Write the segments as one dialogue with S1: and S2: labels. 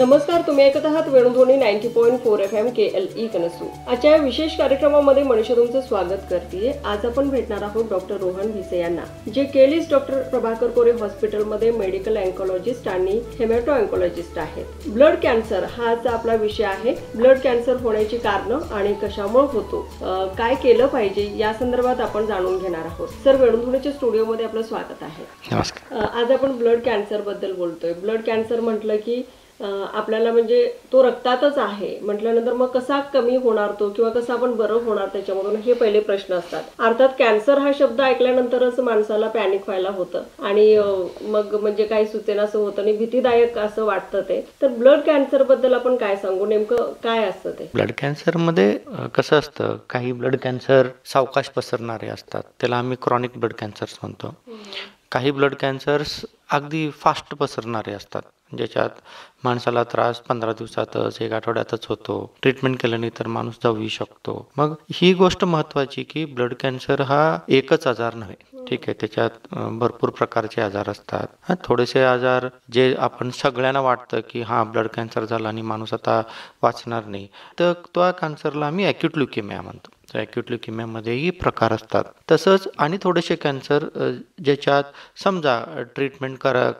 S1: नमस्कार तुम्ही ऐकत आहात वेणुधोनी ninety point four F M K L E कनसू आजच्या विशेष कार्यक्रमामध्ये मनुष्य तुमचं स्वागत करते आज आपण भेटणार आहोत डॉक्टर रोहन भिसे यांना जे केलीस डॉक्टर प्रभाकर कोरे हॉस्पिटलमध्ये मेडिकल अँकोलॉजिस्ट आणि हेमॅटो अँकोलॉजिस्ट आहेत ब्लड कॅन्सर हा आपला विषय आहे ब्लड कॅन्सर होण्याची कारण आणि कशामुळे होतो काय केलं पाहिजे या संदर्भात आपण जाणून घेणार आहोत सर वेणुध्वनीच्या स्टुडिओमध्ये आपलं स्वागत आहे आज आपण ब्लड कॅन्सर बद्दल बोलतोय ब्लड कॅन्सर म्हटलं की आपल्याला म्हणजे तो रक्तातच आहे म्हटल्यानंतर मग कसा कमी होणार तो किंवा कसा आपण बरं होणार त्याच्यामधून हे पहिले प्रश्न असतात अर्थात कॅन्सर हा शब्द ऐकल्यानंतरच माणसाला पॅनिक व्हायला होतं आणि मग म्हणजे काही सुचेना असं होतं आणि भीतीदायक असं वाटतं ते तर ब्लड कॅन्सर बद्दल आपण काय सांगू नेमकं काय असतं ते
S2: ब्लड कॅन्सर मध्ये कसं असतं काही ब्लड कॅन्सर सावकाश पसरणारे असतात त्याला आम्ही क्रॉनिक ब्लड कॅन्सर म्हणतो काही ब्लड कॅन्सर्स अगदी फास्ट पसरणारे असतात ज्याच्यात माणसाला त्रास पंधरा दिवसातच एक आठवड्यातच होतो ट्रीटमेंट केल्याने तर माणूस जाऊ शकतो मग ही गोष्ट महत्वाची की ब्लड कॅन्सर हा एकच आजार नव्हे ठीक आहे त्याच्यात भरपूर प्रकारचे आजार असतात थोडेसे आजार जे आपण सगळ्यांना वाटतं की हा ब्लड कॅन्सर झाला आणि माणूस आता वाचणार नाही तर तो कॅन्सरला आम्ही ॲक्यूट ल्युकेमिया म्हणतो तर ॲक्यूट प्रकार असतात तसंच आणि थोडेसे कॅन्सर ज्याच्यात समजा ट्रीटमेंट करा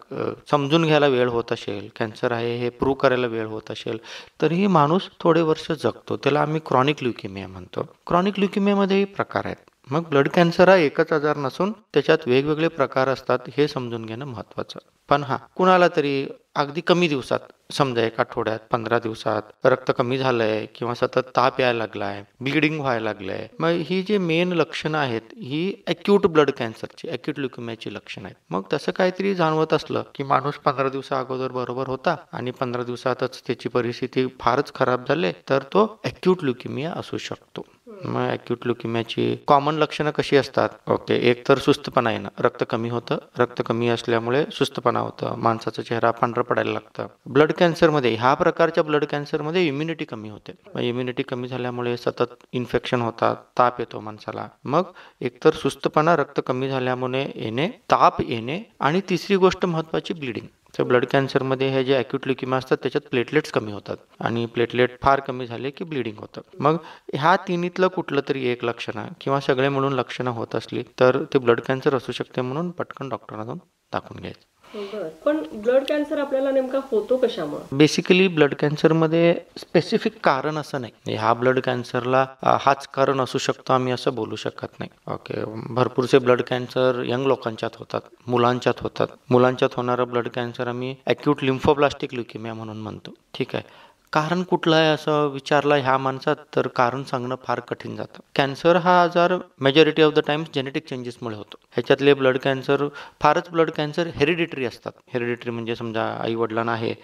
S2: समजून घ्यायला वेळ होत असेल कॅन्सर आहे हे प्रूव्ह करायला वेळ होत असेल तरीही माणूस थोडे वर्ष जगतो त्याला आम्ही क्रॉनिक ल्युकिमिया म्हणतो क्रॉनिक ल्युकिमियामध्येही प्रकार आहेत मग ब्लड कॅन्सर हा एकच आजार नसून त्याच्यात वेगवेगळे प्रकार असतात हे समजून घेणं महत्त्वाचं पण हा कुणाला तरी अगदी कमी दिवसात समजा एक आठवड्यात पंधरा दिवसात रक्त कमी झालंय किंवा सतत ताप यायला लागलाय ब्लिडिंग व्हायला लागलंय मग ही जी मेन लक्षणं आहेत ही अक्यूट ब्लड कॅन्सरची अक्यूट ल्युकेमियाची लक्षणं आहेत मग तसं काहीतरी जाणवत असलं की माणूस पंधरा दिवसा अगोदर बरोबर होता आणि पंधरा दिवसातच त्याची परिस्थिती फारच खराब झाली तर तो अक्यूट ल्युकेमिया असू शकतो मग ॲक्यूट लुकिम्याची कॉमन लक्षणं कशी असतात ओके एक तर सुस्तपणा येणं रक्त कमी होतं रक्त कमी असल्यामुळे सुस्तपणा होतं माणसाचा चेहरा पांढरा पडायला लागतं ब्लड कॅन्सरमध्ये ह्या प्रकारच्या ब्लड कॅन्सरमध्ये इम्युनिटी कमी होते मग इम्युनिटी कमी झाल्यामुळे सतत इन्फेक्शन होतात ताप येतो माणसाला मग एकतर सुस्तपणा रक्त कमी झाल्यामुळे येणे ताप येणे आणि तिसरी गोष्ट महत्वाची ब्लिडिंग तर ब्लड कॅन्सरमध्ये हे जे ॲक्यूट लिक्युमा असतात त्याच्यात प्लेटलेट्स कमी होतात आणि प्लेटलेट फार कमी झाले की ब्लिडिंग होतं मग ह्या तिन्हीतलं कुठलं तरी एक लक्षणं किंवा सगळे म्हणून लक्षणं होत असली तर ते ब्लड कॅन्सर असू शकते म्हणून पटकन डॉक्टरना जाऊन दाखवून घ्यायचं
S1: हो, पण ब्लड कॅन्सर आपल्याला नेमका होतो कशामुळे
S2: बेसिकली ब्लड मध्ये स्पेसिफिक कारण असं नाही म्हणजे हा ब्लड कॅन्सरला हाच कारण असू शकतो आम्ही असं बोलू शकत नाही ओके भरपूरसे ब्लड कॅन्सर यंग लोकांच्यात होतात मुलांच्यात होतात मुलांच्यात होणारा ब्लड कॅन्सर आम्ही ॲक्यूट लिम्फोब्लास्टिक ल्युकेमिया म्हणून म्हणतो ठीक आहे कारण कुठलं आहे असं विचारलं ह्या माणसात तर कारण सांगणं फार कठीण जातं कॅन्सर हा आजार majority of the times genetic चेंजेसमुळे होतो ह्याच्यातले ब्लड कॅन्सर फारच ब्लड कॅन्सर हेरिडिटरी असतात हेरिडिटरी म्हणजे समजा आई वडिलांना आहे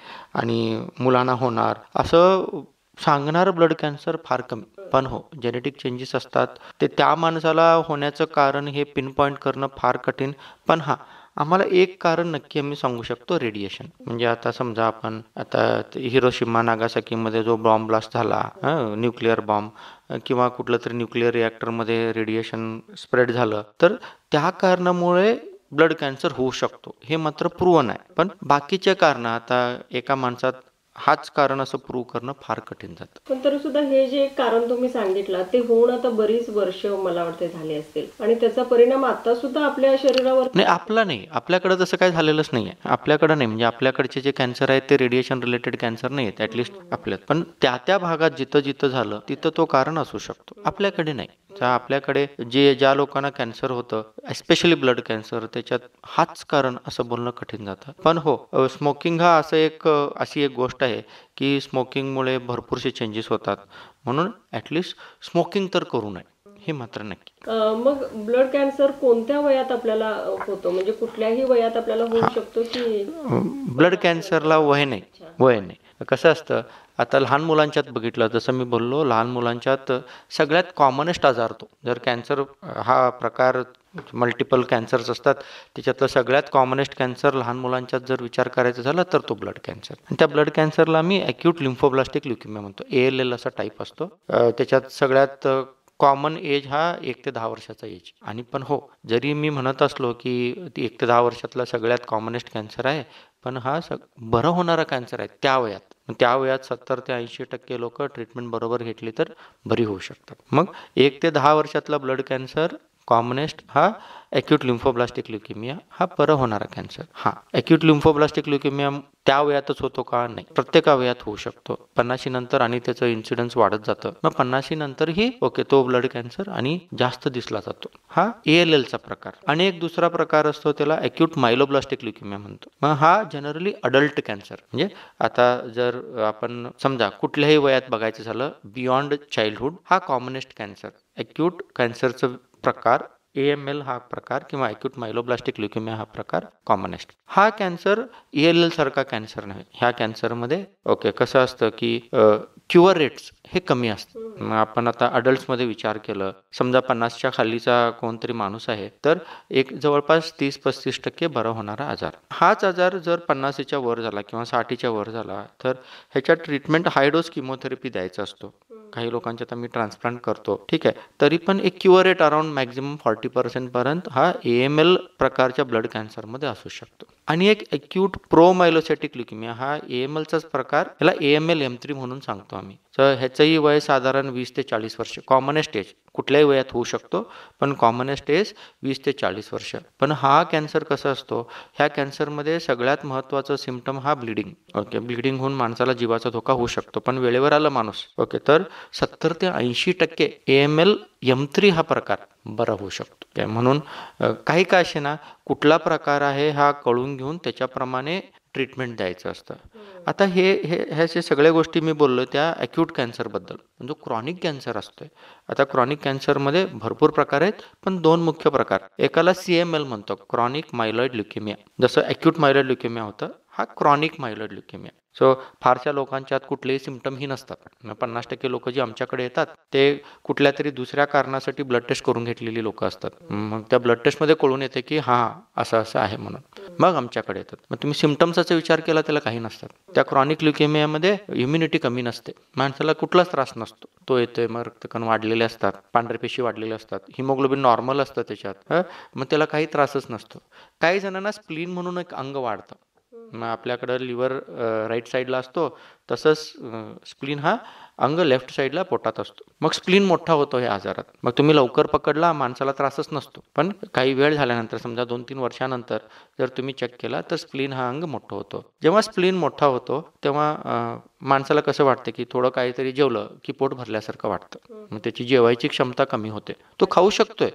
S2: आणि मुलांना होणार असं सांगणार ब्लड कॅन्सर फार कमी पण हो जेनेटिक चेंजेस असतात ते त्या माणसाला होण्याचं कारण हे पिनपॉइंट करणं फार कठीण पण हां आम्हाला एक कारण नक्की आम्ही सांगू शकतो रेडिएशन म्हणजे आता समजा आपण आता हिरोशिमा नागासाकीमध्ये जो बॉम्ब ब्लास्ट झाला न्यूक्लिअर बॉम्ब किंवा कुठलं तरी न्यूक्लिअर रिॲक्टरमध्ये रेडिएशन स्प्रेड झालं तर त्या कारणामुळे ब्लड कॅन्सर होऊ शकतो हे मात्र पूर्व आहे पण बाकीच्या कारण आता एका माणसात हाच कारण असं प्रूव्ह करणं फार कठीण जातं
S1: पण तरी सुद्धा हे जे कारण तुम्ही सांगितलं ते होऊन आता बरीच वर्ष मला वाटते झाले असतील आणि त्याचा परिणाम आता सुद्धा आपल्या शरीरावर
S2: नाही आपला नाही आपल्याकडे तसं काय झालेलंच नाही आपल्याकडे नाही म्हणजे आपल्याकडचे जे कॅन्सर आहेत ते रेडिएशन रिलेटेड कॅन्सर नाही आहेत ऍटलिस्ट आपल्यात पण त्या त्या भागात जिथं जिथं झालं तिथं तो कारण असू शकतो आपल्याकडे नाही तर आपल्याकडे जे ज्या लोकांना कॅन्सर होतं एस्पेशली ब्लड कॅन्सर त्याच्यात हाच कारण असं बोलणं कठीण जातं पण हो स्मोकिंग हा असं एक अशी एक गोष्ट आहे की स्मोकिंगमुळे भरपूरसे चेंजेस होतात म्हणून ॲटलिस्ट स्मोकिंग तर करू नये हे मात्र नक्की
S1: मग ब्लड कॅन्सर कोणत्या वयात आपल्याला होतो म्हणजे कुठल्याही वयात आपल्याला होऊ शकतो की
S2: ब्लड कॅन्सरला वय नाही वय नाही कसं असतं आता लहान मुलांच्यात बघितलं जसं मी बोललो लहान मुलांच्यात सगळ्यात कॉमनेस्ट आजार तो जर कॅन्सर हा प्रकार मल्टिपल कॅन्सर्स असतात त्याच्यातलं सगळ्यात कॉमनेस्ट कॅन्सर लहान मुलांच्यात जर विचार करायचा झाला तर तो ब्लड कॅन्सर आणि त्या ब्लड कॅन्सरला मी ॲक्यूट लिम्फोब्लास्टिक ल्युकिमिया म्हणतो ए एल एल असा टाईप असतो त्याच्यात सगळ्यात कॉमन एज हा एक ते दहा वर्षाचा एज आणि पण हो जरी मी म्हणत असलो की एक ते दहा वर्षातला सगळ्यात कॉमनेस्ट कॅन्सर आहे पण हा सग बरं होणारा कॅन्सर आहे त्या वयात मग त्या वयात सत्तर ते ऐंशी टक्के लोक ट्रीटमेंट बरोबर घेतली तर बरी होऊ शकतात मग एक ते दहा वर्षातला ब्लड कॅन्सर कॉमनेस्ट हा ॲक्यूट लिम्फोब्लास्टिक ल्युकेमिया हा बरं होणारा कॅन्सर हा ॲक्यूट लिम्फोब्लास्टिक ल्युकेमिया त्या वयातच होतो का नाही प्रत्येक वयात होऊ शकतो पन्नाशी नंतर आणि त्याचं इन्सिडन्स वाढत जातं मग पन्नाशी नंतरही ओके तो ब्लड कॅन्सर आणि जास्त दिसला जातो हा एल एलचा प्रकार आणि एक दुसरा प्रकार असतो त्याला ॲक्यूट मायलोब्लास्टिक ल्युकेमिया म्हणतो मग हा जनरली अडल्ट कॅन्सर म्हणजे आता जर आपण समजा कुठल्याही वयात बघायचं झालं बियॉन्ड चाइल्डहुड हा कॉमनेस्ट कॅन्सर ॲक्यूट कॅन्सरचं प्रकार ए एम एल हा प्रकार किंवा ॲक्यूट मायलोब्लास्टिक ल्युकेमिया हा प्रकार कॉमन असतो हा कॅन्सर ई एल एल सारखा कॅन्सर नाही ह्या कॅन्सरमध्ये ओके कसं असतं की क्युअर रेट्स हे कमी असतं आपण आता अडल्ट्समध्ये विचार केलं समजा पन्नासच्या खालीचा कोणतरी माणूस आहे तर एक जवळपास तीस पस्तीस टक्के बरा होणारा आजार हाच आजार जर पन्नासीच्या वर झाला किंवा साठीच्या वर झाला तर ह्याच्या ट्रीटमेंट हायडोस किमोथेरपी द्यायचा असतो काही लोकांचे आता मी ट्रान्सप्लांट करतो ठीक आहे तरी पण एक cure rate around maximum forty पर्सेंटपर्यंत हा ए एम एल प्रकारच्या ब्लड कॅन्सरमध्ये असू शकतो आणि एक एक्यूट प्रोमायलोसेटिक ल्युकिमिया हा ए एम एलचाच प्रकार याला A M L M three म्हणून सांगतो आम्ही तर ह्याचंही वय साधारण वीस ते चाळीस वर्ष कॉमनेस्ट एज कुठल्याही वयात होऊ शकतो पण कॉमनेस्ट एज वीस ते चाळीस वर्ष पण हा कॅन्सर कसा असतो ह्या कॅन्सरमध्ये सगळ्यात महत्त्वाचं सिमटम हा ब्लिडिंग ओके ब्लिडिंग होऊन माणसाला जीवाचा धोका होऊ शकतो पण वेळेवर आला माणूस ओके तर सत्तर ते ऐंशी टक्के ए एम एल थ्री हा प्रकार बरा होऊ शकतो म्हणून काही का असे ना कुठला प्रकार आहे हा कळून घेऊन त्याच्याप्रमाणे ट्रीटमेंट द्यायचं असतं हो. आता हे हे ह्या जे सगळ्या गोष्टी मी बोललो त्या ॲक्यूट कॅन्सरबद्दल जो क्रॉनिक कॅन्सर असतो आता क्रॉनिक कॅन्सरमध्ये भरपूर प्रकार आहेत पण दोन मुख्य प्रकार एकाला सी एम एल म्हणतो क्रॉनिक मायलॉइड ल्युकेमिया जसं ॲक्यूट मायलॉइड ल्युकेमिया होतं हा क्रॉनिक मायलॉइड ल्युकेमिया सो फारशा लोकांच्यात कुठलेही सिमटम ही नसतात पन्नास टक्के लोक जी आमच्याकडे येतात ते कुठल्या तरी दुसऱ्या कारणासाठी ब्लड टेस्ट करून घेतलेली लोक असतात मग त्या ब्लड टेस्टमध्ये कळून येते की हां असं असं आहे म्हणून मग आमच्याकडे येतात मग तुम्ही सिमटम्सचा विचार केला त्याला काही नसतात त्या क्रॉनिक ल्युकेमियामध्ये इम्युनिटी कमी नसते माणसाला कुठलाच त्रास नसतो तो येतोय मग रक्तकण वाढलेले असतात पांढरे पेशी वाढलेले असतात हिमोग्लोबिन नॉर्मल असतं त्याच्यात मग त्याला काही त्रासच नसतो काही जणांना स्प्लीन म्हणून एक अंग वाढतं आपल्याकडं लिव्हर राईट साईडला असतो तसंच स्प्लीन हा अंग लेफ्ट साईडला पोटात असतो मग स्प्लीन मोठा होतो या आजारात मग तुम्ही लवकर पकडला माणसाला त्रासच नसतो पण काही वेळ झाल्यानंतर समजा दोन तीन वर्षानंतर जर तुम्ही चेक केला तर स्प्लीन हा अंग मोठा होतो जेव्हा स्प्लीन मोठा होतो तेव्हा माणसाला कसं वाटतं की थोडं काहीतरी जेवलं की पोट भरल्यासारखं वाटतं मग त्याची जेवायची क्षमता कमी होते तो खाऊ शकतोय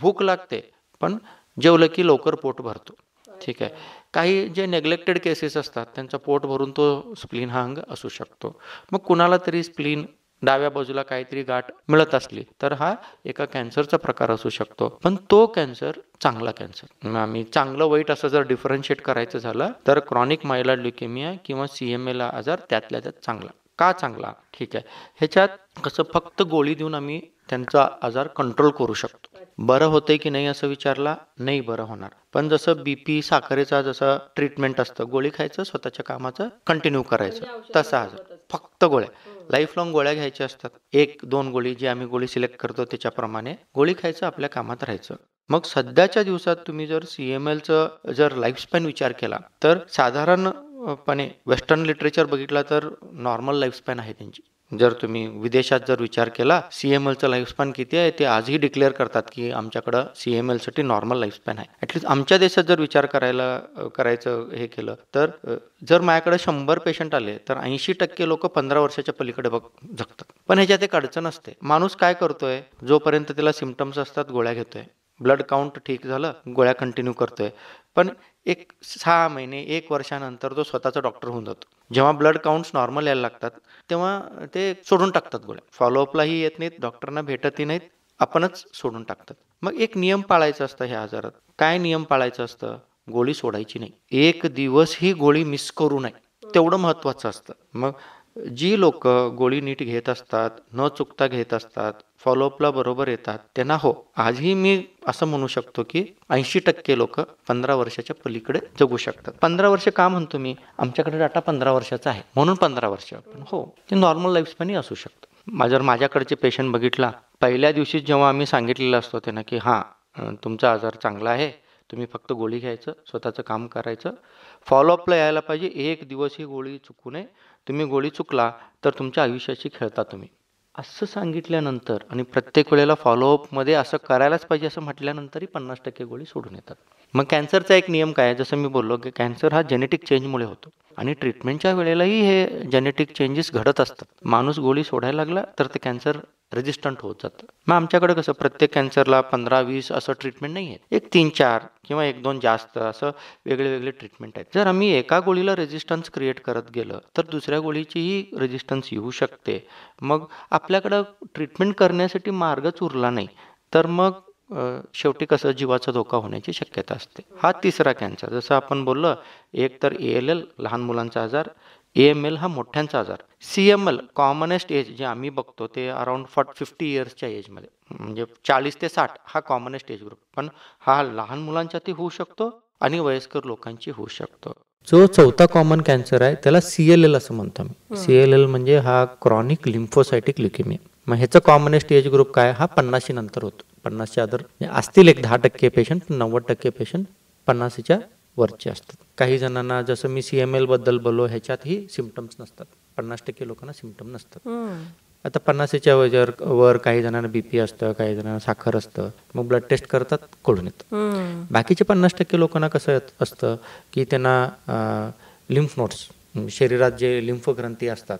S2: भूक लागते पण जेवलं की लवकर पोट भरतो ठीक आहे काही जे नेग्लेक्टेड केसेस असतात त्यांचा पोट भरून तो स्प्लीन हा अंग असू शकतो मग कुणाला तरी स्प्लीन डाव्या बाजूला काहीतरी गाठ मिळत असली तर हा एका कॅन्सरचा प्रकार असू शकतो पण तो कॅन्सर चांगला कॅन्सर आम्ही चांगलं वाईट असं जर डिफरन्शिएट करायचं झालं तर क्रॉनिक मायला ल्युकेमिया किंवा सी एम एला आजार त्यातल्या त्यात चांगला का चांगला ठीक आहे ह्याच्यात कसं फक्त गोळी देऊन आम्ही त्यांचा आजार कंट्रोल करू शकतो बरं होते की नाही असं विचारला नाही बरं होणार पण जसं बी पी साखरेचा जसं ट्रीटमेंट असतं गोळी खायचं स्वतःच्या कामाचं कंटिन्यू करायचं म्हणजे तसा आजार फक्त गोळ्या लाईफ हो. लाँग गोळ्या घ्यायच्या असतात एक दोन गोळी जी आम्ही गोळी सिलेक्ट करतो त्याच्याप्रमाणे गोळी खायचं आपल्या कामात राहायचं मग सध्याच्या दिवसात तुम्ही जर सी एम एलचं जर स्पॅन विचार केला तर साधारणपणे वेस्टर्न लिटरेचर बघितला तर नॉर्मल स्पॅन आहे त्यांची जर तुम्ही विदेशात जर विचार केला सी एम एलचं लाईफस्पॅन किती आहे ते आजही डिक्लेअर करतात की आमच्याकडं सी एम एलसाठी नॉर्मल लाईफस्पॅन आहे ॲटलीस्ट आमच्या देशात जर विचार करायला करायचं हे केलं तर जर माझ्याकडे शंभर पेशंट आले तर ऐंशी टक्के लोक पंधरा वर्षाच्या पलीकडे बघ जगतात पण ह्याच्यात एक अडचण असते माणूस काय करतोय जोपर्यंत त्याला सिमटम्स असतात गोळ्या घेतोय ब्लड काउंट ठीक झालं गोळ्या कंटिन्यू करतोय पण एक सहा महिने एक वर्षानंतर तो स्वतःचा डॉक्टर होऊन जातो जेव्हा ब्लड काउंट्स नॉर्मल यायला लागतात तेव्हा ते सोडून टाकतात गोळ्या फॉलोअपलाही येत नाहीत डॉक्टरना भेटतही नाहीत आपणच सोडून टाकतात मग एक नियम पाळायचं असतं ह्या आजारात काय नियम पाळायचं असतं गोळी सोडायची नाही एक दिवस ही गोळी मिस करू नये तेवढं महत्वाचं असतं मग जी लोक गोळी नीट घेत असतात न चुकता घेत असतात फॉलोअपला बरोबर येतात त्यांना हो आजही मी असं म्हणू शकतो की ऐंशी टक्के लोक पंधरा वर्षाच्या पलीकडे जगू शकतात पंधरा वर्ष का म्हणतो मी आमच्याकडे डाटा पंधरा वर्षाचा आहे म्हणून पंधरा वर्ष पण हो ते नॉर्मल लाईफस्पॅनही असू शकतं माझ्यावर माझ्याकडचे पेशंट बघितला पहिल्या दिवशी जेव्हा आम्ही सांगितलेलं असतो त्यांना की हां तुमचा आजार चांगला आहे तुम्ही फक्त गोळी घ्यायचं स्वतःचं काम करायचं फॉलोअपला यायला पाहिजे एक दिवस ही गोळी चुकू नये तुम्ही गोळी चुकला तर तुमच्या आयुष्याशी खेळता तुम्ही असं सांगितल्यानंतर आणि प्रत्येक वेळेला फॉलोअपमध्ये असं करायलाच पाहिजे असं म्हटल्यानंतरही पन्नास टक्के गोळी सोडून येतात मग कॅन्सरचा एक नियम काय जसं मी बोललो की कॅन्सर हा जेनेटिक चेंजमुळे होतो आणि ट्रीटमेंटच्या वेळेलाही हे जेनेटिक चेंजेस घडत असतात माणूस गोळी सोडायला लागला तर ते कॅन्सर रेजिस्टंट होत जातं मग आमच्याकडे कसं प्रत्येक कॅन्सरला पंधरा वीस असं ट्रीटमेंट नाही आहे एक तीन चार किंवा एक दोन जास्त असं वेगळे वेगळे ट्रीटमेंट आहेत जर आम्ही एका गोळीला रेजिस्टन्स क्रिएट करत गेलं तर दुसऱ्या गोळीचीही रेजिस्टन्स येऊ शकते मग आपल्याकडं ट्रीटमेंट करण्यासाठी मार्गच उरला नाही तर मग शेवटी कसं जीवाचा धोका होण्याची शक्यता असते हा तिसरा कॅन्सर जसं आपण बोललं एक तर ए एल एल लहान मुलांचा आजार ए एम एल हा मोठ्यांचा आजार C M L commonest age जे आम्ही बघतो ते अराउंड फॉट फिफ्टी इयर्सच्या एजमध्ये म्हणजे चाळीस ते साठ हा कॉमनेस्ट एज ग्रुप पण हा लहान ते होऊ शकतो आणि वयस्कर लोकांची होऊ शकतो जो चौथा कॉमन कॅन्सर आहे त्याला सी एल एल असं म्हणतो मी सी एल एल म्हणजे हा क्रॉनिक लिम्फोसायटिक ल्युकेमिया मग ह्याचं कॉमनेस्ट एज ग्रुप काय हा पन्नाशी नंतर होतो पन्नासच्या आदर म्हणजे असतील एक दहा टक्के पेशंट नव्वद टक्के पेशंट पन्नासच्या वरचे असतात काही जणांना जसं मी सी एम बोललो ह्याच्यातही सिमटम्स नसतात पन्नास टक्के लोकांना सिमटम नसतात आता पन्नासच्या वजर वर काही जणांना बीपी असतं काही जणांना साखर असतं मग ब्लड टेस्ट करतात कळून येतं बाकीचे पन्नास टक्के लोकांना कसं असतं की त्यांना लिम्फ म्हणजे नोट्स शरीरात जे लिम्फ ग्रंथी असतात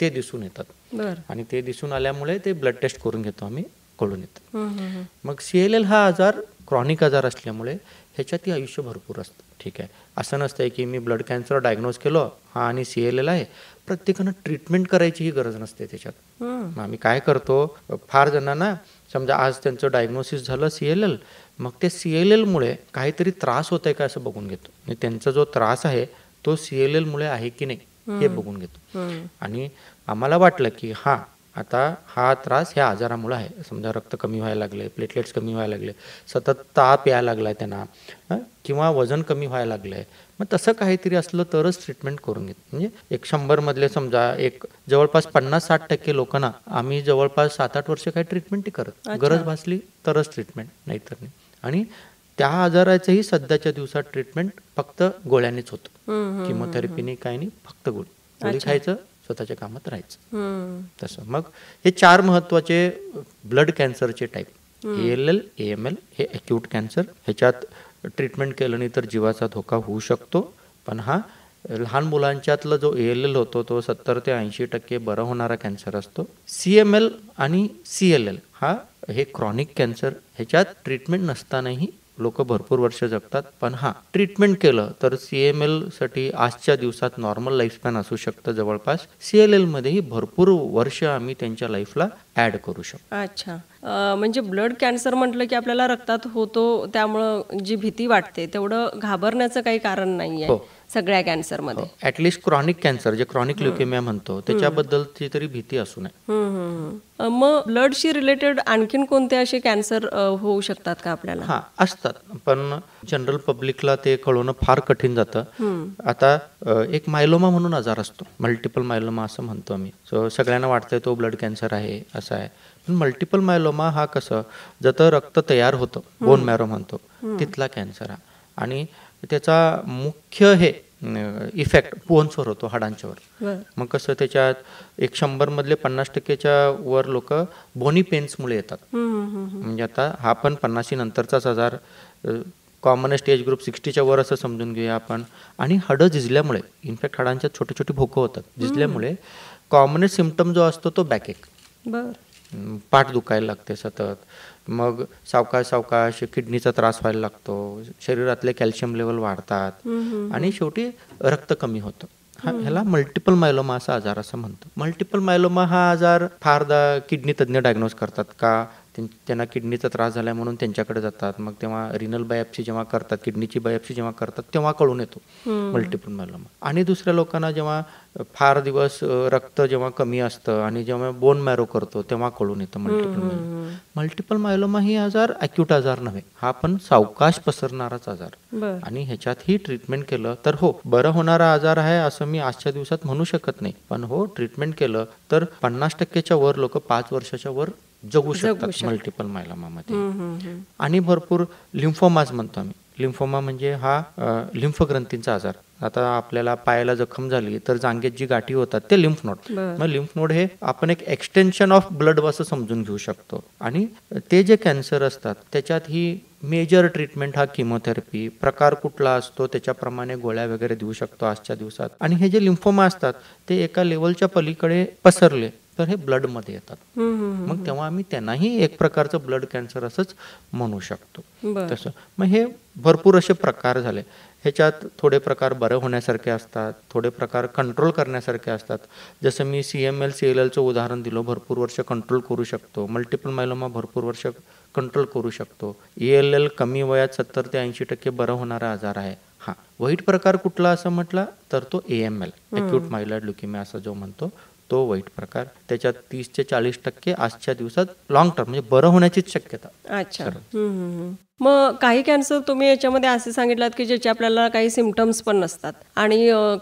S2: ते दिसून येतात आणि ते दिसून आल्यामुळे ते ब्लड टेस्ट करून घेतो आम्ही कळून
S1: येतं
S2: मग सी एल एल हा आजार क्रॉनिक आजार असल्यामुळे ह्याच्यातही आयुष्य भरपूर असतं ठीक आहे असं नसतंय की मी ब्लड कॅन्सर डायग्नोज केलं हा आणि सी एल एल आहे प्रत्येकानं ट्रीटमेंट करायचीही गरज नसते त्याच्यात मग आम्ही काय करतो फार जणांना समजा आज त्यांचं डायग्नोसिस झालं सी एल एल मग ते सी एल एलमुळे काहीतरी त्रास होत आहे का असं बघून घेतो त्यांचा जो त्रास आहे तो सी एल एलमुळे आहे की नाही हे बघून घेतो आणि आम्हाला वाटलं की हां आता हा त्रास ह्या आजारामुळे आहे समजा रक्त कमी व्हायला लागले प्लेटलेट्स कमी व्हायला लागले सतत ताप यायला लागला त्यांना किंवा वजन कमी व्हायला लागलंय मग तसं काहीतरी असलं तरच ट्रीटमेंट करून घेत म्हणजे एक शंभरमधले समजा एक जवळपास पन्नास साठ टक्के लोकांना आम्ही जवळपास सात आठ वर्ष काही ट्रीटमेंट करत गरज भासली तरच ट्रीटमेंट नाहीतर नाही आणि त्या आजाराचंही सध्याच्या दिवसात ट्रीटमेंट फक्त गोळ्यानेच होतं किमोथेरपीने काही नाही फक्त गोळी गोळी खायचं स्वतःच्या कामात राहायचं तसं मग हे चार महत्वाचे ब्लड कॅन्सरचे type A L L A M L हे अक्यूट कॅन्सर ह्याच्यात ट्रीटमेंट केलं नाही तर जीवाचा धोका होऊ शकतो पण हा लहान मुलांच्यातला जो ए एल एल होतो तो सत्तर ते ऐंशी टक्के बरा होणारा कॅन्सर असतो सी एम एल आणि सी एल एल हा हे क्रॉनिक कॅन्सर ह्याच्यात ट्रीटमेंट नसतानाही लोक भरपूर वर्ष जगतात पण हा ट्रीटमेंट केलं तर सी एम आजच्या दिवसात नॉर्मल स्पॅन असू शकतं जवळपास सी एल मध्येही भरपूर वर्ष आम्ही त्यांच्या लाईफला ऍड करू शकतो
S1: अच्छा म्हणजे ब्लड कॅन्सर म्हटलं की आपल्याला रक्तात होतो त्यामुळं जी भीती वाटते तेवढं घाबरण्याचं काही कारण नाही हो. सगळ्या कॅन्सरमध्ये
S2: ऍटलिस्ट क्रॉनिक कॅन्सर जे क्रॉनिक ल्युकेमिया म्हणतो त्याच्याबद्दल तरी भीती असू
S1: नये मग ब्लडशी रिलेटेड आणखीन कोणते असे कॅन्सर होऊ शकतात का आपल्याला हा
S2: असतात पण जनरल पब्लिकला ते कळवणं फार कठीण जातं आता एक मायलोमा म्हणून आजार असतो मल्टिपल मायलोमा असं म्हणतो आम्ही सो सगळ्यांना वाटतंय तो ब्लड कॅन्सर आहे असं आहे पण मल्टिपल मायलोमा हा कसं जसं रक्त तयार होतं बोन मॅरो म्हणतो तिथला कॅन्सर हा आणि त्याचा मुख्य हे इफेक्ट बोन्सवर होतो हाडांच्यावर मग कसं त्याच्यात एक शंभर मधले पन्नास टक्केच्या वर लोक बोनी पेन्समुळे येतात म्हणजे आता हा पण पन्नाशी नंतरचाच आजार कॉमनेस्ट स्टेज ग्रुप सिक्स्टीच्या वर असं समजून घेऊया आपण आणि हडं झिजल्यामुळे इनफॅक्ट हाडांच्या छोटे छोटे भोकं होतात झिजल्यामुळे कॉमनेस्ट सिमटम जो असतो तो बॅकेक पाठ दुखायला लागते सतत मग सावकाश सावकाश किडनीचा त्रास व्हायला लागतो शरीरातले कॅल्शियम लेवल वाढतात आणि शेवटी रक्त कमी होतं हा ह्याला मल्टिपल मायलोमा असा आजार असं म्हणतो मल्टिपल मायलोमा हा आजार फारदा किडनी तज्ज्ञ डायग्नोज करतात का त्यांना किडनीचा त्रास झाला म्हणून त्यांच्याकडे जातात मग तेव्हा रिनल बायोप्सी जेव्हा करतात किडनीची बायोप्सी जेव्हा करतात तेव्हा कळून येतो मल्टिपल मॅलोमा आणि दुसऱ्या लोकांना जेव्हा फार दिवस रक्त जेव्हा कमी असतं आणि जेव्हा बोन मॅरो करतो तेव्हा कळून येतं मल्टिपल मायलोमा मल्टिपल मायलोमा ही आजार अक्यूट आजार नव्हे हा पण सावकाश पसरणाराच आजार आणि ह्याच्यातही ट्रीटमेंट केलं तर हो बरं होणारा आजार आहे असं मी आजच्या दिवसात म्हणू शकत नाही पण हो ट्रीटमेंट केलं तर पन्नास टक्केच्या वर लोक पाच वर्षाच्या वर जगू शकतात मल्टिपल मध्ये आणि भरपूर लिम्फोमाज म्हणतो आम्ही लिम्फोमा म्हणजे हा ग्रंथींचा आजार आता आपल्याला पायाला जखम झाली तर जांगेत जी गाठी होतात ते लिम्फ नोड मग लिम्फ नोड हे आपण एक एक्सटेन्शन ऑफ ब्लड असं समजून घेऊ शकतो आणि ते जे कॅन्सर असतात त्याच्यात ही मेजर ट्रीटमेंट हा किमोथेरपी प्रकार कुठला असतो त्याच्याप्रमाणे गोळ्या वगैरे देऊ शकतो आजच्या दिवसात आणि हे जे लिम्फोमा असतात ते एका लेवलच्या पलीकडे पसरले तर हे ब्लडमध्ये येतात मग तेव्हा आम्ही त्यांनाही एक प्रकारचं ब्लड कॅन्सर असंच म्हणू शकतो तसं मग हे भरपूर असे प्रकार झाले ह्याच्यात थोडे प्रकार बरे होण्यासारखे असतात थोडे प्रकार कंट्रोल करण्यासारखे असतात जसं मी C M L C L एलचं उदाहरण दिलं भरपूर वर्ष कंट्रोल करू शकतो मल्टिपल मायलोमा भरपूर वर्ष कंट्रोल करू शकतो ई एल एल कमी वयात सत्तर ते ऐंशी टक्के बरं होणारा आजार आहे हा वाईट प्रकार कुठला असं म्हटला तर तो A M L myeloid leukaemia असं जो म्हणतो तो वाईट प्रकार त्याच्यात तीस ते चाळीस टक्के आजच्या दिवसात लॉंग टर्म म्हणजे बरं होण्याचीच शक्यता अच्छा
S1: मग काही कॅन्सर तुम्ही याच्यामध्ये असे सांगितलं की ज्याचे आपल्याला काही सिमटम्स पण नसतात आणि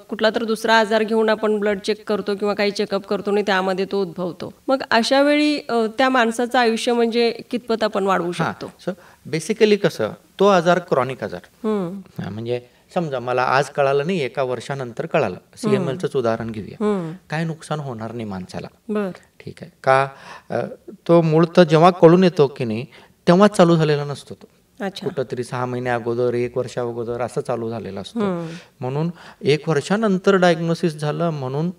S1: कुठला तर दुसरा आजार घेऊन आपण ब्लड चेक करतो किंवा काही चेकअप करतो आणि त्यामध्ये तो उद्भवतो मग अशा वेळी त्या माणसाचं आयुष्य म्हणजे कितपत आपण वाढवू शकतो
S2: बेसिकली कसं तो आजार क्रॉनिक आजार म्हणजे समजा मला आज कळालं नाही एका वर्षानंतर कळालं सीएमएलचंच उदाहरण घेऊया काय नुकसान होणार नाही माणसाला ठीक आहे का तो मूळ तर जेव्हा कळून येतो की नाही तेव्हाच चालू झालेला नसतो तो कुठंतरी सहा महिने अगोदर एक वर्षा अगोदर असं चालू झालेला असतो म्हणून एक वर्षानंतर डायग्नोसिस झालं म्हणून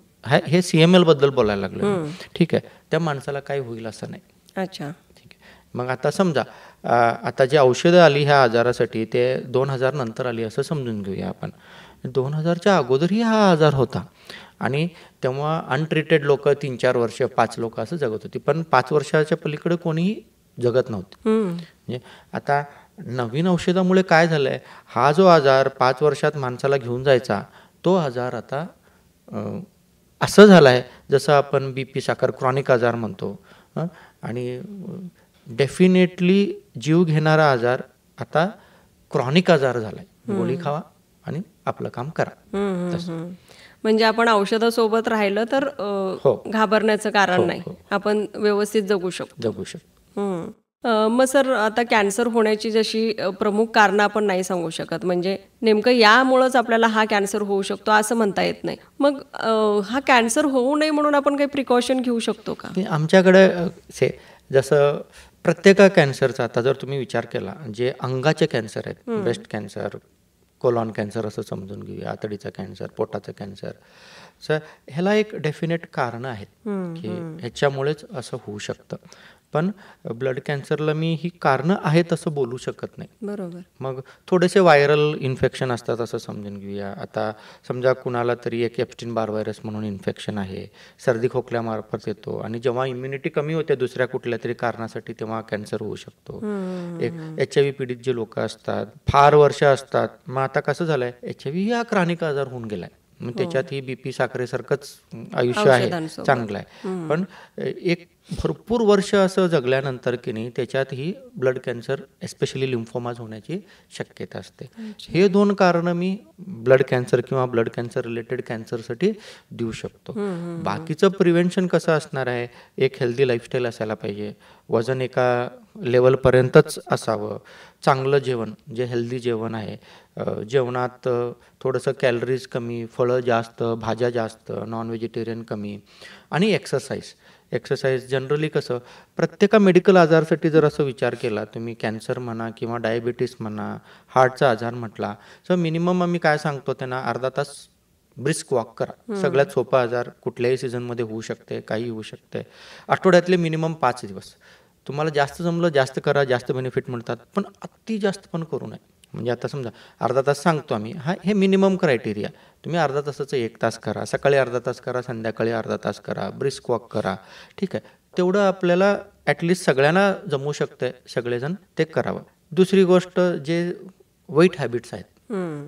S2: हे सीएमएल बद्दल बोलायला लागलं ठीक आहे त्या माणसाला काय होईल असं नाही
S1: अच्छा ठीक
S2: आहे मग आता समजा आता जी औषधं आली ह्या आजारासाठी ते दोन हजार नंतर आली असं समजून घेऊया आपण दोन हजारच्या अगोदरही हा आजार होता आणि तेव्हा अनट्रीटेड लोक तीन चार वर्ष पाच लोक असं जगत होती पण पाच वर्षाच्या पलीकडे कोणीही जगत नव्हते
S1: म्हणजे
S2: आता नवीन औषधामुळे काय झालं आहे हा जो आजार पाच वर्षात माणसाला घेऊन जायचा तो आजार आता असं झाला आहे जसं आपण बी पी साखर क्रॉनिक आजार म्हणतो आणि डेफिनेटली जीव घेणारा आजार आता क्रॉनिक आजार झालाय गोळी खावा आणि आपलं काम करा
S1: म्हणजे आपण औषधासोबत राहिलं तर हो. घाबरण्याचं कारण हो, नाही हो. आपण व्यवस्थित जगू शकतो जगू शकतो मग सर आता कॅन्सर होण्याची जशी प्रमुख कारण आपण नाही सांगू शकत म्हणजे नेमकं यामुळेच आपल्याला हा कॅन्सर होऊ शकतो असं म्हणता येत नाही मग हा कॅन्सर होऊ नये म्हणून आपण काही प्रिकॉशन घेऊ शकतो का
S2: आमच्याकडे जसं प्रत्येका कॅन्सरचा आता जर तुम्ही विचार केला जे अंगाचे कॅन्सर आहेत ब्रेस्ट कॅन्सर कोलॉन कॅन्सर असं समजून घेऊया आतडीचा कॅन्सर पोटाचा कॅन्सर ह्याला एक डेफिनेट कारण आहेत की ह्याच्यामुळेच असं होऊ शकतं पण ब्लड कॅन्सरला मी ही कारण आहेत असं बोलू शकत नाही बरोबर मग थोडेसे व्हायरल इन्फेक्शन असतात असं समजून घेऊया आता समजा कुणाला तरी एक एप्स्टिन बार व्हायरस म्हणून इन्फेक्शन आहे सर्दी खोकल्यामार्फत येतो आणि जेव्हा इम्युनिटी कमी होते दुसऱ्या कुठल्या तरी कारणासाठी तेव्हा कॅन्सर होऊ शकतो एक एच व्ही पीडित जे लोक असतात फार वर्ष असतात मग आता कसं झालंय एच आय व्ही हा क्रानिक आजार होऊन गेलाय मग ही हो. बी पी साखरेसारखंच आयुष्य आहे चांगलं आहे पण एक भरपूर वर्ष असं जगल्यानंतर की नाही ही ब्लड कॅन्सर एस्पेशली लिम्फोमाज होण्याची शक्यता असते हे दोन कारण मी ब्लड कॅन्सर किंवा ब्लड कॅन्सर रिलेटेड कॅन्सरसाठी देऊ शकतो बाकीचं प्रिव्हेंशन कसं असणार आहे एक हेल्दी लाईफस्टाईल असायला पाहिजे वजन एका लेवलपर्यंतच असावं चांगलं जेवण जे हेल्दी जेवण आहे जेवणात थोडंसं कॅलरीज कमी फळं जास्त भाज्या जास्त नॉन व्हेजिटेरियन कमी आणि एक्सरसाइज एक्सरसाइज जनरली कसं प्रत्येका मेडिकल आजारसाठी जर असं विचार केला तुम्ही कॅन्सर म्हणा किंवा डायबिटीस म्हणा हार्टचा आजार म्हटला तर मिनिमम आम्ही काय सांगतो त्यांना अर्धा तास ब्रिस्क वॉक करा सगळ्यात सोपा आजार कुठल्याही सीझनमध्ये होऊ शकते काही होऊ शकते आठवड्यातले मिनिमम पाच दिवस तुम्हाला जास्त जमलं जास्त करा जास्त बेनिफिट मिळतात पण अति जास्त पण करू नये म्हणजे आता समजा अर्धा तास सांगतो आम्ही हा हे मिनिमम क्रायटेरिया तुम्ही अर्धा तासाचं एक तास करा सकाळी अर्धा तास करा संध्याकाळी अर्धा तास करा ब्रिस्क वॉक करा ठीक आहे तेवढं आपल्याला ॲटलिस्ट सगळ्यांना जमू शकतंय सगळेजण ते करावं दुसरी गोष्ट जे वाईट हॅबिट्स आहेत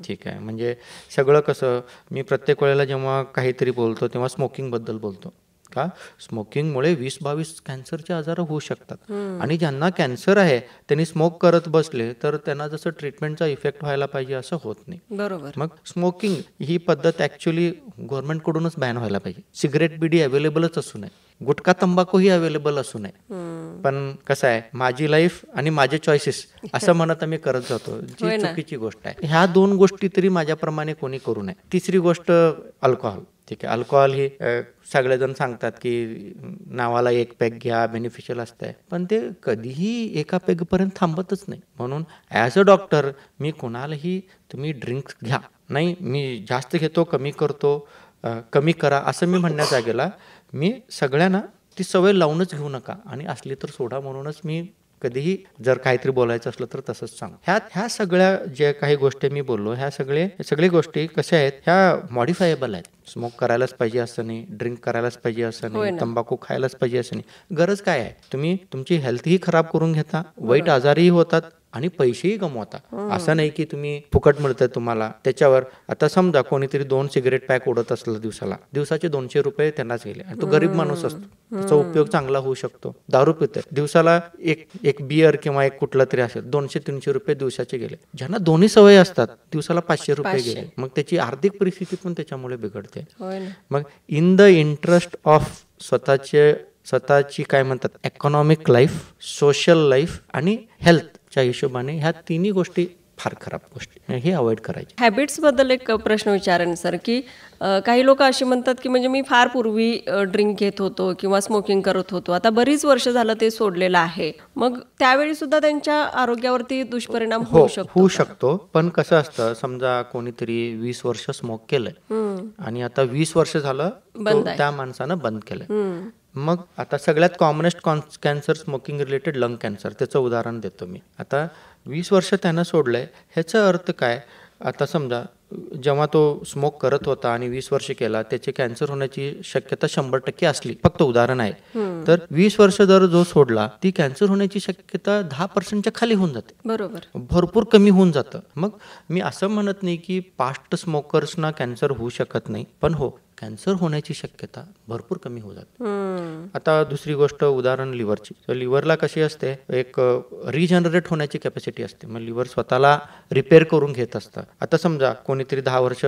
S2: ठीक आहे म्हणजे सगळं कसं मी प्रत्येक वेळेला जेव्हा काहीतरी बोलतो तेव्हा स्मोकिंगबद्दल बोलतो का स्मोकिंगमुळे वीस बावीस कॅन्सरचे आजार होऊ शकतात आणि ज्यांना कॅन्सर आहे त्यांनी स्मोक करत बसले तर त्यांना जसं ट्रीटमेंटचा इफेक्ट व्हायला पाहिजे असं होत नाही बरोबर मग स्मोकिंग ही पद्धत ऍक्च्युली गव्हर्नमेंटकडूनच बॅन व्हायला पाहिजे सिगरेट बिडी अवेलेबलच असू नये गुटखा तंबाखू ही अवेलेबल असू नये पण कसं आहे माझी लाईफ आणि माझे चॉईसेस असं म्हणत आम्ही करत जातो जी चुकीची गोष्ट आहे ह्या दोन गोष्टी तरी माझ्याप्रमाणे कोणी करू नये तिसरी गोष्ट अल्कोहोल ठीक आहे अल्कोहोल ही सगळेजण सांगतात की नावाला एक पॅक घ्या बेनिफिशियल असतंय पण ते कधीही एका पॅगपर्यंत थांबतच नाही म्हणून ॲज अ डॉक्टर मी कोणालाही तुम्ही ड्रिंक्स घ्या नाही मी जास्त घेतो कमी करतो कमी करा असं मी म्हणण्याचा गेला मी सगळ्यांना ती सवय लावूनच घेऊ नका आणि असली तर सोडा म्हणूनच मी कधीही जर काहीतरी बोलायचं असलं तर तसंच सांग ह्या ह्या सगळ्या ज्या काही गोष्टी मी बोललो ह्या सगळे सगळे गोष्टी कशा आहेत ह्या मॉडिफायबल आहेत स्मोक करायलाच पाहिजे असं नाही ड्रिंक करायलाच पाहिजे असं नाही तंबाखू खायलाच पाहिजे असं नाही गरज काय आहे तुम्ही तुमची हेल्थही खराब करून घेता वाईट आजारही होतात आणि पैसेही कमवता असं नाही की तुम्ही फुकट मिळतं तुम्हाला त्याच्यावर आता समजा कोणीतरी दोन सिगरेट पॅक ओढत असलं दिवसाला दिवसाचे दोनशे रुपये त्यांनाच गेले आणि तो गरीब माणूस असतो त्याचा उपयोग चांगला होऊ शकतो दारू पितोय दिवसाला एक एक बियर किंवा एक कुठला तरी असेल दोनशे तीनशे रुपये दिवसाचे गेले ज्यांना दोन्ही सवयी असतात दिवसाला पाचशे रुपये गेले मग त्याची आर्थिक परिस्थिती पण त्याच्यामुळे बिघडते मग इन द इंटरेस्ट ऑफ स्वतःचे स्वतःची काय म्हणतात इकॉनॉमिक लाईफ सोशल लाईफ आणि हेल्थ च्या हिशोबाने ह्या तिन्ही गोष्टी फार खराब गोष्टी हे अवॉइड
S1: करायचे बद्दल एक प्रश्न विचारेन सर की काही लोक अशी म्हणतात की म्हणजे मी फार पूर्वी ड्रिंक घेत होतो किंवा स्मोकिंग करत होतो आता बरीच वर्ष झालं ते सोडलेलं आहे मग त्यावेळी सुद्धा त्यांच्या आरोग्यावरती दुष्परिणाम हो, होऊ शकतो
S2: होऊ शकतो पण कसं असतं समजा कोणीतरी वीस वर्ष स्मोक
S1: केलंय
S2: आणि आता वीस वर्ष झालं त्या माणसानं बंद केलंय मग आता सगळ्यात commonest cancer smoking related lung cancer त्याचं उदाहरण देतो मी आता वीस वर्ष त्यानं सोडलं आहे ह्याचा अर्थ काय आता समजा जेव्हा तो स्मोक करत होता आणि वीस वर्ष केला त्याचे कॅन्सर होण्याची शक्यता शंभर टक्के असली फक्त उदाहरण आहे तर वीस वर्ष जर जो सोडला ती कॅन्सर होण्याची शक्यता दहा पर्सेंटच्या खाली होऊन जाते बरोबर भरपूर कमी होऊन जातं मग मी असं म्हणत नाही की पास्ट स्मोकर्सना कॅन्सर होऊ शकत नाही पण हो कॅन्सर होण्याची शक्यता भरपूर कमी हो जाते आता दुसरी गोष्ट उदाहरण लिव्हरची तर लिव्हरला कशी असते एक रिजनरेट होण्याची कॅपॅसिटी असते मग लिव्हर स्वतःला रिपेअर करून घेत असतं आता समजा कोणीतरी दहा वर्ष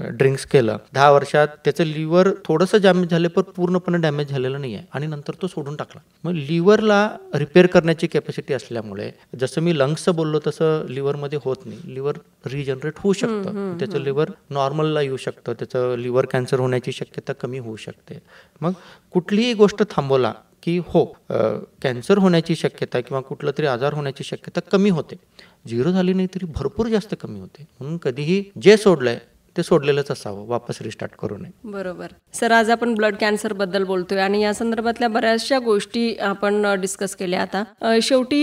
S2: ड्रिंक्स केलं दहा वर्षात त्याचं लिव्हर थोडंसं डॅमेज झालं पण पूर्णपणे डॅमेज झालेलं नाही आहे आणि नंतर तो सोडून टाकला मग लिव्हरला रिपेअर करण्याची कॅपॅसिटी असल्यामुळे जसं मी लंग्सचं बोललो तसं लिव्हरमध्ये होत नाही लिव्हर रिजनरेट होऊ शकतं त्याचं लिव्हर नॉर्मलला येऊ शकतं त्याचं लिव्हर कॅन्सर होण्याची शक्यता कमी होऊ शकते मग कुठलीही गोष्ट थांबवला की हो कॅन्सर होण्याची शक्यता किंवा कुठलं तरी आजार होण्याची शक्यता कमी होते झिरो झाली नाही तरी भरपूर जास्त कमी होते म्हणून कधीही जे सोडलंय ते सोडलेलंच असावं वापस रिस्टार्ट करू नये
S1: बरोबर सर आज आपण ब्लड कॅन्सर बद्दल बोलतोय आणि या संदर्भातल्या बऱ्याचशा गोष्टी आपण डिस्कस केल्या आता शेवटी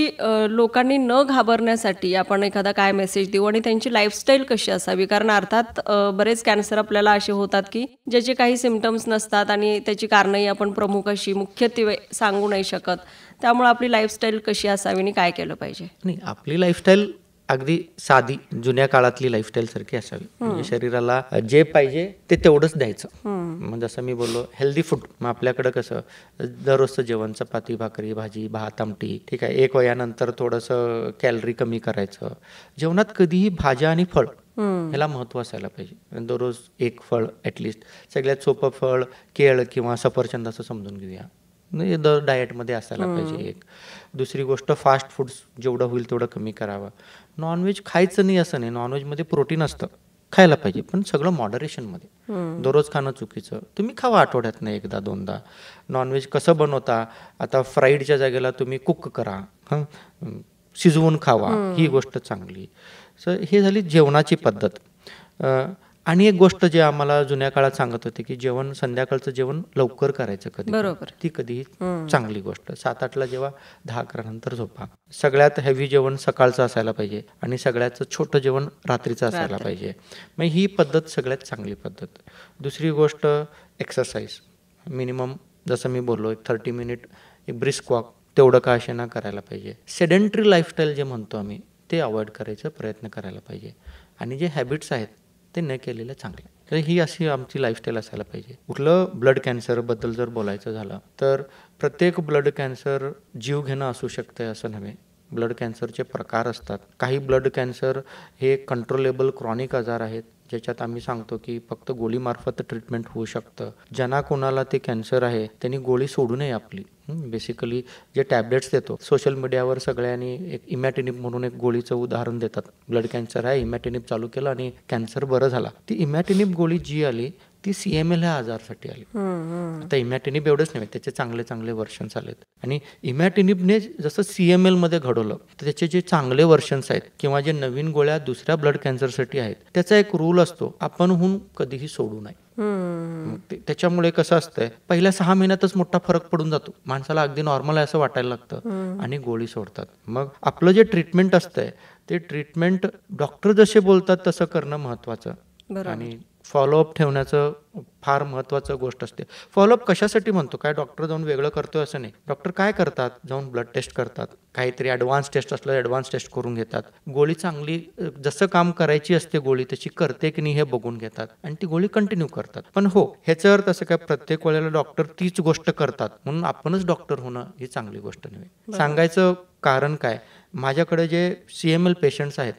S1: लोकांनी न घाबरण्यासाठी आपण एखादा काय मेसेज देऊ आणि त्यांची लाईफस्टाईल कशी असावी कारण अर्थात बरेच कॅन्सर आपल्याला असे होतात की ज्याचे काही सिमटम्स नसतात आणि त्याची कारणही आपण प्रमुख अशी मुख्यत्वे सांगू नाही शकत त्यामुळे आपली लाईफस्टाईल कशी असावी आणि काय केलं पाहिजे
S2: नाही आपली लाईफस्टाईल अगदी साधी जुन्या काळातली लाईफस्टाईल सारखी असावी म्हणजे शरीराला जे पाहिजे ते तेवढंच द्यायचं मग जसं मी बोललो हेल्दी फूड मग आपल्याकडे कसं दररोजचं जेवण चपाती भाकरी भाजी भात आमटी ठीक आहे एक वयानंतर थोडस कॅलरी कमी करायचं जेवणात कधीही भाज्या आणि फळ ह्याला महत्व असायला पाहिजे दररोज एक फळ ऍटलिस्ट सगळ्यात सोपं फळ केळ किंवा सफरचंद असं समजून घेऊया म्हणजे दर डाएटमध्ये असायला पाहिजे एक दुसरी गोष्ट फास्ट फूड्स जेवढं होईल तेवढं कमी करावं नॉनव्हेज खायचं नाही असं नाही नॉनव्हेजमध्ये प्रोटीन असतं खायला पाहिजे पण सगळं मॉडरेशनमध्ये दररोज खाणं चुकीचं तुम्ही खावा नाही एकदा दोनदा नॉनव्हेज कसं बनवता आता फ्राईडच्या जागेला तुम्ही कुक करा शिजवून खावा ही गोष्ट चांगली सर हे झाली जेवणाची पद्धत आणि एक गोष्ट जे आम्हाला जुन्या काळात सांगत होते की जेवण संध्याकाळचं जेवण लवकर करायचं कधी बरोबर ती कधीही चांगली गोष्ट सात आठला जेव्हा दहा अकरा नंतर झोपा सगळ्यात हेवी जेवण सकाळचं असायला पाहिजे आणि सगळ्यात छोटं जेवण रात्रीचं असायला पाहिजे मग ही पद्धत सगळ्यात चांगली पद्धत दुसरी गोष्ट एक्सरसाइज मिनिमम जसं मी बोललो एक थर्टी मिनिट एक ब्रिस्क वॉक तेवढं का असे ना करायला पाहिजे सेडेंटरी लाईफस्टाईल जे म्हणतो आम्ही ते अवॉइड करायचा प्रयत्न करायला पाहिजे आणि जे हॅबिट्स आहेत ते न केलेलं चांगलं तर ही अशी आमची लाईफस्टाईल असायला पाहिजे कुठलं ब्लड कॅन्सरबद्दल जर बोलायचं झालं तर प्रत्येक ब्लड कॅन्सर जीव घेणं असू शकतं असं नव्हे ब्लड कॅन्सरचे प्रकार असतात काही ब्लड कॅन्सर हे कंट्रोलेबल क्रॉनिक आजार आहेत ज्याच्यात आम्ही सांगतो की फक्त गोळीमार्फत ट्रीटमेंट होऊ शकतं ज्यांना कोणाला ते कॅन्सर आहे त्यांनी गोळी सोडू नये आपली बेसिकली जे टॅबलेट्स देतो सोशल मीडियावर सगळ्यांनी एक इमॅटिनिप म्हणून एक गोळीचं उदाहरण देतात ब्लड कॅन्सर आहे इमॅटिनिप चालू केलं आणि कॅन्सर बरं झाला ती इमॅटिनिप गोळी जी आली ती सी एम एल ह्या आजारसाठी आली आता इमॅटिनिब एवढंच नाही त्याचे चांगले चांगले वर्षन्स आलेत आणि इमॅटिनिबने जसं सी एम एलमध्ये घडवलं तर त्याचे जे चांगले वर्षन्स आहेत किंवा जे नवीन गोळ्या दुसऱ्या ब्लड कॅन्सरसाठी आहेत त्याचा एक रूल असतो आपणहून कधीही सोडू नये त्याच्यामुळे कसं असतंय पहिल्या सहा महिन्यातच मोठा फरक पडून जातो माणसाला अगदी नॉर्मल आहे असं वाटायला लागतं आणि गोळी सोडतात मग आपलं जे ट्रीटमेंट असतंय ते ट्रीटमेंट डॉक्टर जसे बोलतात तसं करणं महत्वाचं आणि फॉलोअप ठेवण्याचं फार महत्त्वाचं गोष्ट असते फॉलोअप कशासाठी म्हणतो काय डॉक्टर जाऊन वेगळं करतोय असं नाही डॉक्टर काय करतात जाऊन ब्लड टेस्ट करतात काहीतरी ॲडव्हान्स टेस्ट असलं ॲडव्हान्स टेस्ट करून घेतात गोळी चांगली जसं काम करायची असते गोळी तशी करते की नाही हे बघून घेतात आणि ती गोळी कंटिन्यू करतात पण हो ह्याचा अर्थ असं काय प्रत्येक वेळेला डॉक्टर तीच गोष्ट करतात म्हणून आपणच डॉक्टर होणं ही चांगली गोष्ट नव्हे सांगायचं कारण काय माझ्याकडे जे सी एम एल पेशंट्स आहेत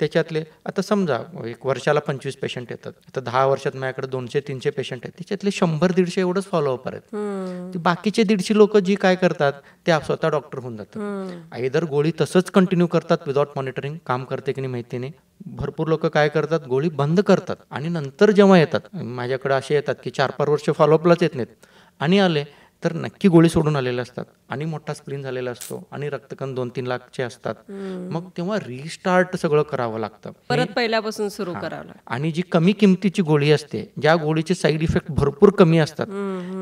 S2: त्याच्यातले आता समजा एक वर्षाला पंचवीस पेशंट येतात आता दहा वर्षात माझ्याकडे दोनशे तीनशे पेशंट आहेत त्याच्यातले शंभर दीडशे एवढंच फॉलोअप आहेत बाकीचे दीडशे लोक जी काय करतात ते स्वतः डॉक्टर होऊन जातात आईदर गोळी तसंच कंटिन्यू करतात विदाउट मॉनिटरिंग काम करते की नाही माहिती नाही भरपूर लोक काय करतात गोळी बंद करतात आणि नंतर जेव्हा येतात माझ्याकडे असे येतात की चार पाच वर्ष फॉलोअपलाच येत नाहीत आणि आले तर नक्की गोळी सोडून आलेले असतात आणि मोठा स्क्रीन झालेला असतो आणि रक्तकण दोन तीन लाखचे असतात मग तेव्हा रिस्टार्ट सगळं करावं लागतं परत
S1: पहिल्यापासून सुरू करावं
S2: आणि जी कमी किमतीची गोळी असते ज्या गोळीचे साईड इफेक्ट भरपूर कमी असतात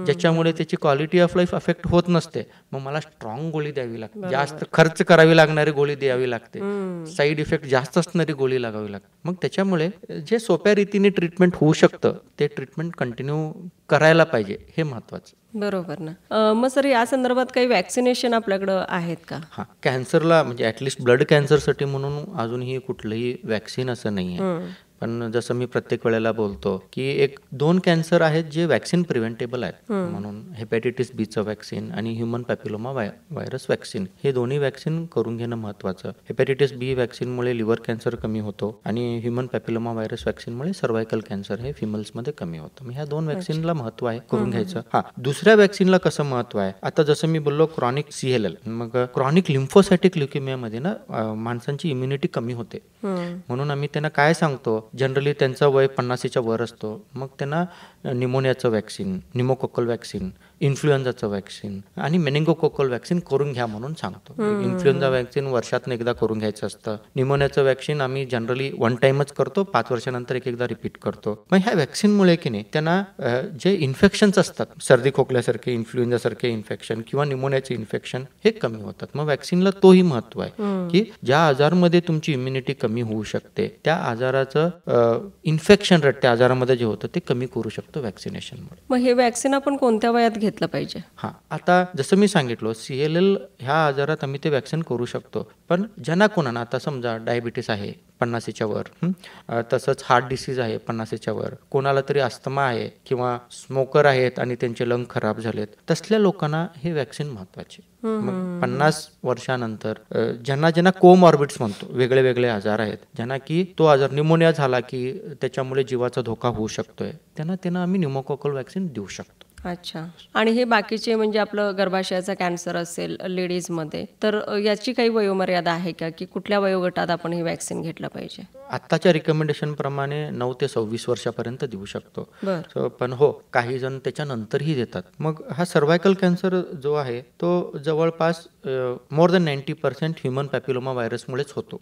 S2: ज्याच्यामुळे त्याची क्वालिटी ऑफ लाईफ अफेक्ट होत नसते मग मला स्ट्रॉंग गोळी द्यावी लागते जास्त खर्च करावी लागणारी गोळी द्यावी लागते साईड इफेक्ट जास्त असणारी गोळी लागावी लागते मग त्याच्यामुळे जे सोप्या रीतीने ट्रीटमेंट होऊ शकतं ते ट्रीटमेंट कंटिन्यू करायला पाहिजे हे महत्वाचं
S1: बरोबर ना मग सर या संदर्भात काही वॅक्सिनेशन आपल्याकडं आहेत का हा
S2: कॅन्सरला म्हणजे ऍटलिस्ट ब्लड कॅन्सरसाठी म्हणून अजूनही कुठलंही वॅक्सिन असं नाही आहे पण जसं मी प्रत्येक वेळेला बोलतो की एक दोन कॅन्सर आहेत जे वॅक्सिन प्रिव्हेंटेबल आहेत म्हणून हेपॅटायटिस बीचं वॅक्सिन आणि ह्युमन पॅपिलोमा व्हायरस वॅक्सिन हे दोन्ही वॅक्सिन करून घेणं महत्वाचं हेपॅटायटिस बी मुळे लिव्हर कॅन्सर कमी होतो आणि ह्युमन पॅपिलोमा व्हायरस मुळे सर्वायकल कॅन्सर हे मध्ये कमी होतं ह्या दोन वॅक्सिनला महत्व आहे करून घ्यायचं हा दुसऱ्या वॅक्सिनला कसं महत्व आहे आता जसं मी बोललो क्रॉनिक सीएलएल मग क्रॉनिक लिम्फोसॅटिक ल्युकेमियामध्ये ना माणसांची इम्युनिटी कमी होते म्हणून आम्ही त्यांना काय सांगतो जनरली त्यांचं वय पन्नासीच्या वर असतो मग त्यांना निमोनियाचं वॅक्सिन निमोकोकल वॅक्सिन इन्फ्लुएन्झाचं वॅक्सिन आणि मेनिंगोकोकल वॅक्सिन करून घ्या म्हणून सांगतो इन्फ्लुएन्झा वॅक्सिन वर्षातून एकदा करून घ्यायचं असतं निमोनियाचं वॅक्सिन आम्ही जनरली वन टाइमच करतो पाच वर्षानंतर एक एकदा रिपीट करतो मग ह्या व्हॅक्सिनमुळे की नाही त्यांना जे इन्फेक्शन्स असतात सर्दी खोकल्यासारखे इन्फ्लुएन्झासारखे इन्फेक्शन किंवा निमोनियाचे इन्फेक्शन हे कमी होतात मग वॅक्सिनला तोही महत्व आहे की ज्या आजारमध्ये तुमची इम्युनिटी कमी होऊ शकते त्या आजाराचं इन्फेक्शन रेट त्या आजारामध्ये जे होतं ते कमी करू शकतो वॅक्सिनेशनमुळे
S1: मग हे वॅक्सिन आपण कोणत्या वयात घेतलं पाहिजे हा
S2: आता जसं मी सांगितलं सी एल एल ह्या आजारात आम्ही ते वॅक्सिन करू शकतो पण ज्यांना कोणाना आता समजा डायबिटीस आहे पन्नासीच्या वर तसंच हार्ट डिसीज आहे पन्नासीच्या वर कोणाला तरी अस्थमा आहे किंवा स्मोकर आहेत आणि त्यांचे लंग खराब झालेत तसल्या लोकांना हे वॅक्सिन महत्वाचे मग पन्नास वर्षानंतर ज्यांना ज्यांना ऑर्बिट्स म्हणतो वेगळे वेगळे आजार आहेत ज्यांना की तो आजार निमोनिया झाला की त्याच्यामुळे जीवाचा धोका होऊ शकतोय त्यांना त्यांना आम्ही निमोकोकल वॅक्सिन देऊ शकतो
S1: अच्छा आणि हे बाकीचे म्हणजे आपलं गर्भाशयाचा कॅन्सर असेल लेडीजमध्ये तर याची काही वयोमर्यादा आहे का की कुठल्या वयोगटात आपण हे वॅक्सिन घेतलं पाहिजे
S2: आताच्या रिकमेंडेशन प्रमाणे नऊ ते सव्वीस वर्षापर्यंत देऊ
S1: शकतो
S2: पण हो काही जण त्याच्यानंतरही देतात मग हा सर्वायकल कॅन्सर जो आहे तो जवळपास more than ninety percent human papilloma व्हायरसमुळेच होतो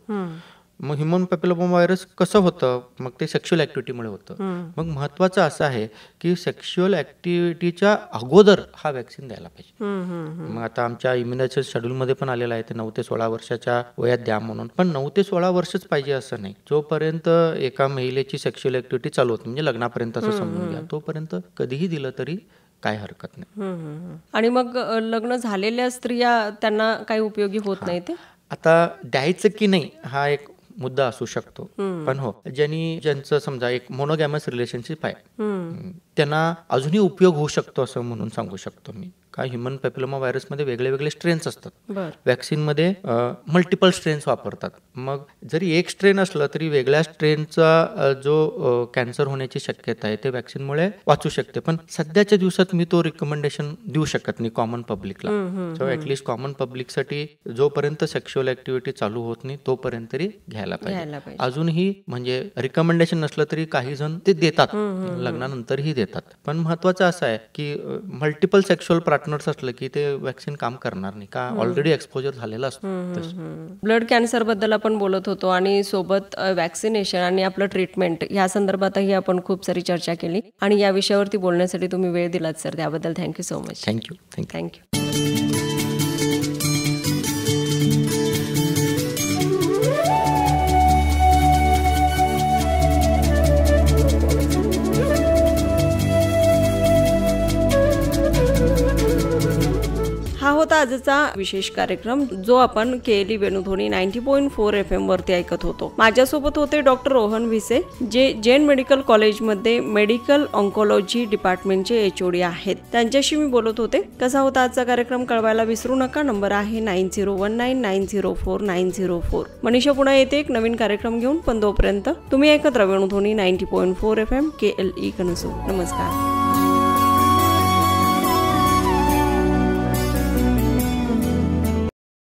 S2: मग ह्युमन पॅपिलोमा व्हायरस कसं होतं मग ते सेक्शुअल ऍक्टिव्हिटीमुळे होतं मग महत्त्वाचं असं आहे की सेक्शुअल ऍक्टिव्हिटीच्या अगोदर हा व्हॅक्सिन द्यायला पाहिजे मग आता आमच्या इम्युनायझेशन शेड्यूलमध्ये पण आलेला आहे ते नऊ ते सोळा वर्षाच्या वयात द्या म्हणून पण नऊ ते सोळा वर्षच पाहिजे असं नाही जोपर्यंत एका महिलेची सेक्शुअल ऍक्टिव्हिटी चालू होती म्हणजे लग्नापर्यंत असं समजून घ्या तोपर्यंत कधीही दिलं तरी काय हरकत
S1: नाही आणि मग लग्न झालेल्या स्त्रिया त्यांना काही उपयोगी होत नाही ते
S2: आता द्यायचं की नाही हा एक मुद्दा असू शकतो पण हो ज्यांनी ज्यांचं समजा एक मोनोगॅमस रिलेशनशिप आहे त्यांना अजूनही उपयोग होऊ शकतो असं म्हणून सांगू शकतो मी का ह्युमन पेपिलोमा व्हायरसमध्ये वेगळे वेगळे स्ट्रेन्स असतात मध्ये मल्टिपल स्ट्रेन्स वापरतात मग जरी एक स्ट्रेन असलं तरी वेगळ्या स्ट्रेनचा जो कॅन्सर होण्याची शक्यता आहे ते व्हॅक्सिनमुळे वाचू शकते पण सध्याच्या दिवसात मी तो रिकमेंडेशन देऊ शकत नाही कॉमन पब्लिकला सो ऍटलिस्ट कॉमन पब्लिकसाठी जोपर्यंत सेक्शुअल ऍक्टिव्हिटी चालू होत नाही तोपर्यंत तरी घ्यायला पाहिजे अजूनही म्हणजे रिकमेंडेशन नसलं तरी काही जण ते देतात लग्नानंतरही देतात पण महत्वाचं असं आहे की मल्टिपल सेक्शुअल पार्टनर्स असलं की ते वॅक्सिन काम करणार नाही का ऑलरेडी एक्सपोजर झालेला असतो
S1: ब्लड कॅन्सर बद्दल आपण बोलत होतो आणि सोबत वॅक्सिनेशन आणि आपलं ट्रीटमेंट या संदर्भातही आपण खूप सारी चर्चा केली आणि या विषयावरती बोलण्यासाठी तुम्ही वेळ दिलात सर त्याबद्दल thank you so much thank you thank you होता आजचा विशेष कार्यक्रम जो आपण केली Venudhwani ninety point four F M वरती ऐकत होतो माझ्यासोबत होते डॉक्टर रोहन भिसे जे जैन मेडिकल कॉलेजमध्ये मेडिकल ऑन्कोलॉजी डिपार्टमेंटचे एचओडी आहेत त्यांच्याशी मी बोलत होते कसा होता आजचा कार्यक्रम कळवायला विसरू नका नंबर आहे nine zero one nine nine zero four nine zero four Manisha पुन्हा येते एक नवीन कार्यक्रम घेऊन पण तोपर्यंत तुम्ही ऐकत रवेणुध्वनी ninety point four F M K L E कनसो नमस्कार